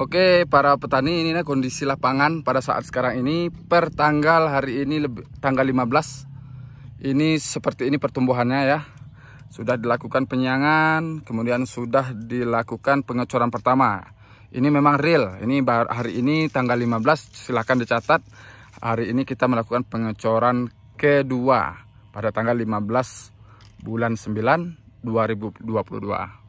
Oke para petani ini nah kondisi lapangan pada saat sekarang ini per tanggal hari ini lebih, tanggal 15 ini seperti ini pertumbuhannya ya sudah dilakukan penyangan kemudian sudah dilakukan pengecoran pertama ini memang real ini hari ini tanggal 15 silahkan dicatat hari ini kita melakukan pengecoran kedua pada tanggal 15 bulan 9 2022